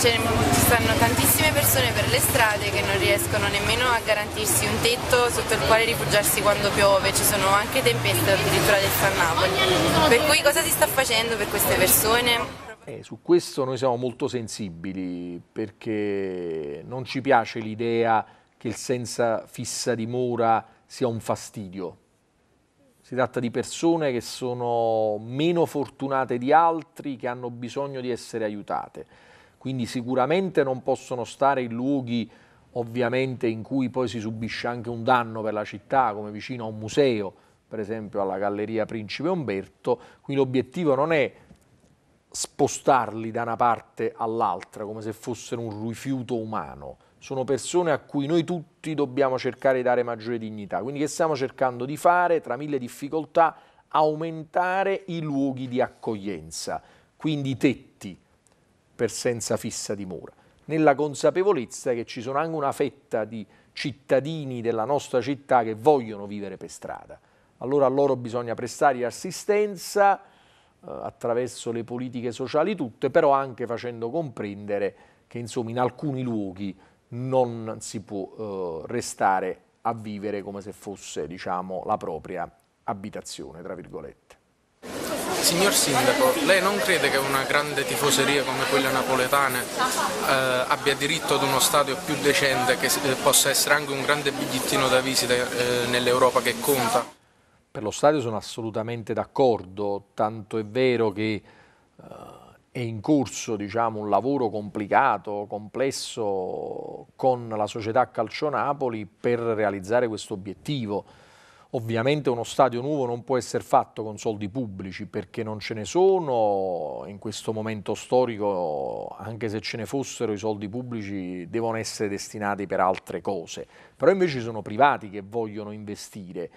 Cioè, ci stanno tantissime persone per le strade che non riescono nemmeno a garantirsi un tetto sotto il quale rifugiarsi quando piove, ci sono anche tempeste addirittura del San Napoli. Per cui cosa si sta facendo per queste persone? Eh, su questo noi siamo molto sensibili perché non ci piace l'idea che il senza fissa dimora sia un fastidio. Si tratta di persone che sono meno fortunate di altri, che hanno bisogno di essere aiutate quindi sicuramente non possono stare in luoghi ovviamente in cui poi si subisce anche un danno per la città, come vicino a un museo, per esempio alla Galleria Principe Umberto, quindi l'obiettivo non è spostarli da una parte all'altra come se fossero un rifiuto umano, sono persone a cui noi tutti dobbiamo cercare di dare maggiore dignità, quindi che stiamo cercando di fare tra mille difficoltà? Aumentare i luoghi di accoglienza, quindi i tetti, per senza fissa dimora, nella consapevolezza che ci sono anche una fetta di cittadini della nostra città che vogliono vivere per strada. Allora a loro bisogna prestare assistenza eh, attraverso le politiche sociali tutte, però anche facendo comprendere che insomma, in alcuni luoghi non si può eh, restare a vivere come se fosse diciamo, la propria abitazione, tra virgolette. Signor Sindaco, lei non crede che una grande tifoseria come quella napoletana eh, abbia diritto ad uno stadio più decente che eh, possa essere anche un grande bigliettino da visita eh, nell'Europa che conta? Per lo stadio sono assolutamente d'accordo, tanto è vero che eh, è in corso diciamo, un lavoro complicato, complesso con la società Calcio Napoli per realizzare questo obiettivo Ovviamente uno stadio nuovo non può essere fatto con soldi pubblici perché non ce ne sono, in questo momento storico anche se ce ne fossero i soldi pubblici devono essere destinati per altre cose, però invece sono privati che vogliono investire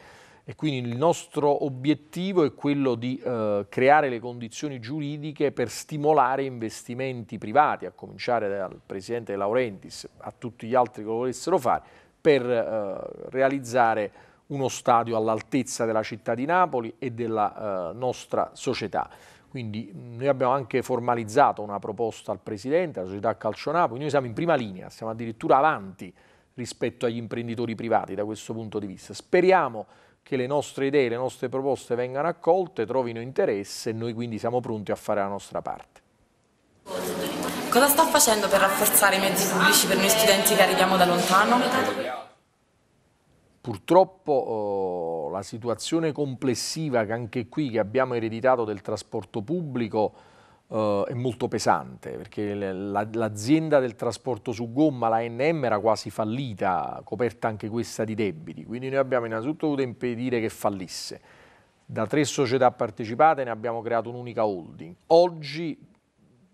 e quindi il nostro obiettivo è quello di eh, creare le condizioni giuridiche per stimolare investimenti privati, a cominciare dal Presidente Laurentiis, a tutti gli altri che lo volessero fare, per eh, realizzare uno stadio all'altezza della città di Napoli e della eh, nostra società. Quindi noi abbiamo anche formalizzato una proposta al Presidente, alla società Calcio Napoli, noi siamo in prima linea, siamo addirittura avanti rispetto agli imprenditori privati da questo punto di vista. Speriamo che le nostre idee, le nostre proposte vengano accolte, trovino interesse e noi quindi siamo pronti a fare la nostra parte. Cosa sta facendo per rafforzare i mezzi pubblici per noi studenti che arriviamo da lontano? Purtroppo oh, la situazione complessiva che anche qui che abbiamo ereditato del trasporto pubblico eh, è molto pesante perché l'azienda del trasporto su gomma, la NM, era quasi fallita, coperta anche questa di debiti. Quindi noi abbiamo innanzitutto dovuto impedire che fallisse. Da tre società partecipate ne abbiamo creato un'unica holding. Oggi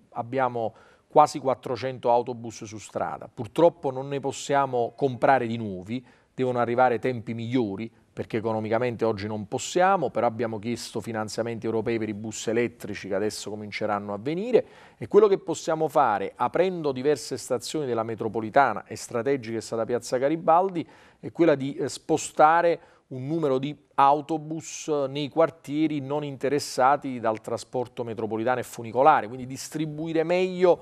abbiamo quasi 400 autobus su strada. Purtroppo non ne possiamo comprare di nuovi devono arrivare tempi migliori perché economicamente oggi non possiamo, però abbiamo chiesto finanziamenti europei per i bus elettrici che adesso cominceranno a venire e quello che possiamo fare aprendo diverse stazioni della metropolitana e strategica è stata Piazza Garibaldi è quella di eh, spostare un numero di autobus nei quartieri non interessati dal trasporto metropolitano e funicolare, quindi distribuire meglio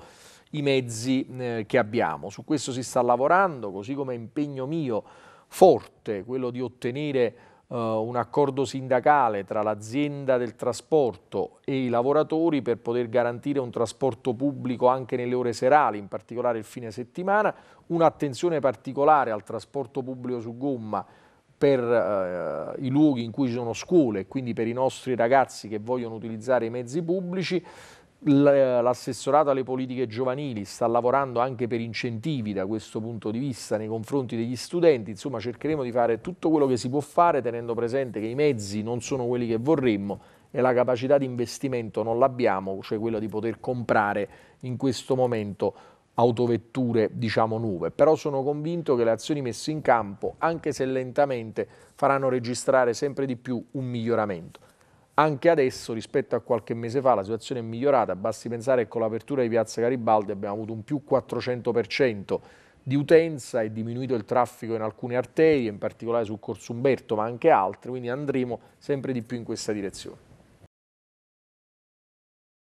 i mezzi eh, che abbiamo. Su questo si sta lavorando, così come impegno mio forte, quello di ottenere eh, un accordo sindacale tra l'azienda del trasporto e i lavoratori per poter garantire un trasporto pubblico anche nelle ore serali, in particolare il fine settimana, un'attenzione particolare al trasporto pubblico su gomma per eh, i luoghi in cui ci sono scuole, e quindi per i nostri ragazzi che vogliono utilizzare i mezzi pubblici, L'assessorato alle politiche giovanili sta lavorando anche per incentivi da questo punto di vista nei confronti degli studenti, insomma cercheremo di fare tutto quello che si può fare tenendo presente che i mezzi non sono quelli che vorremmo e la capacità di investimento non l'abbiamo, cioè quella di poter comprare in questo momento autovetture diciamo nuove, però sono convinto che le azioni messe in campo, anche se lentamente, faranno registrare sempre di più un miglioramento. Anche adesso, rispetto a qualche mese fa, la situazione è migliorata. Basti pensare che con l'apertura di Piazza Garibaldi abbiamo avuto un più 400% di utenza, è diminuito il traffico in alcune arterie, in particolare sul Corso Umberto, ma anche altre, quindi andremo sempre di più in questa direzione.